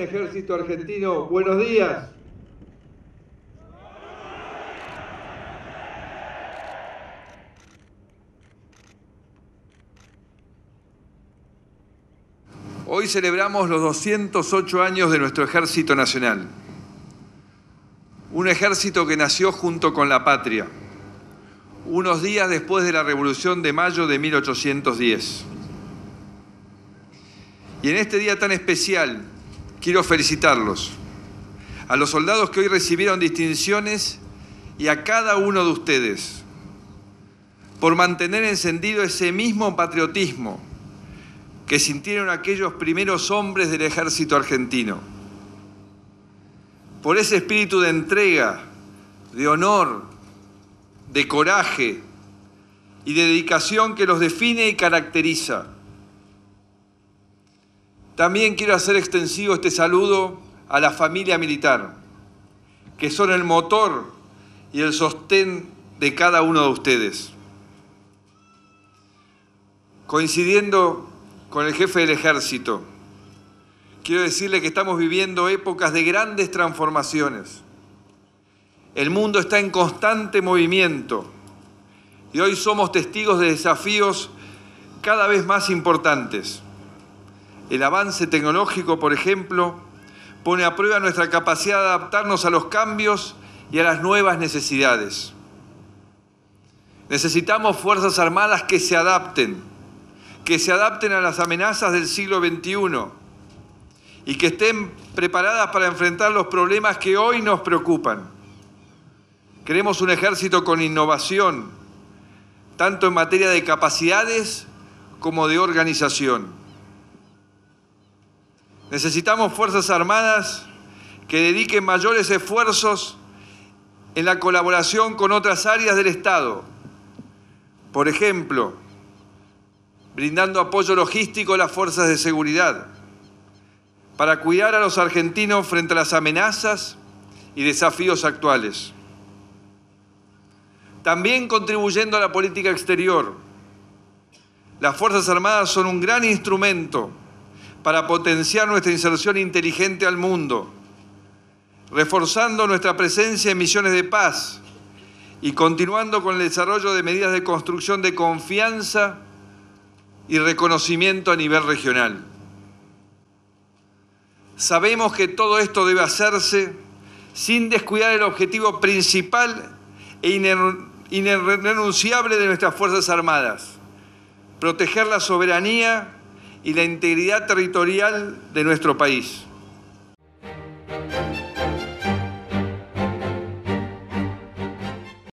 Ejército Argentino, buenos días. Hoy celebramos los 208 años de nuestro Ejército Nacional. Un ejército que nació junto con la patria, unos días después de la Revolución de Mayo de 1810. Y en este día tan especial, Quiero felicitarlos, a los soldados que hoy recibieron distinciones y a cada uno de ustedes por mantener encendido ese mismo patriotismo que sintieron aquellos primeros hombres del ejército argentino, por ese espíritu de entrega, de honor, de coraje y de dedicación que los define y caracteriza. También quiero hacer extensivo este saludo a la familia militar, que son el motor y el sostén de cada uno de ustedes. Coincidiendo con el jefe del ejército, quiero decirle que estamos viviendo épocas de grandes transformaciones. El mundo está en constante movimiento y hoy somos testigos de desafíos cada vez más importantes el avance tecnológico, por ejemplo, pone a prueba nuestra capacidad de adaptarnos a los cambios y a las nuevas necesidades. Necesitamos Fuerzas Armadas que se adapten, que se adapten a las amenazas del siglo XXI y que estén preparadas para enfrentar los problemas que hoy nos preocupan. Queremos un ejército con innovación, tanto en materia de capacidades como de organización. Necesitamos Fuerzas Armadas que dediquen mayores esfuerzos en la colaboración con otras áreas del Estado. Por ejemplo, brindando apoyo logístico a las fuerzas de seguridad para cuidar a los argentinos frente a las amenazas y desafíos actuales. También contribuyendo a la política exterior. Las Fuerzas Armadas son un gran instrumento para potenciar nuestra inserción inteligente al mundo, reforzando nuestra presencia en misiones de paz y continuando con el desarrollo de medidas de construcción de confianza y reconocimiento a nivel regional. Sabemos que todo esto debe hacerse sin descuidar el objetivo principal e irrenunciable de nuestras Fuerzas Armadas, proteger la soberanía y la integridad territorial de nuestro país.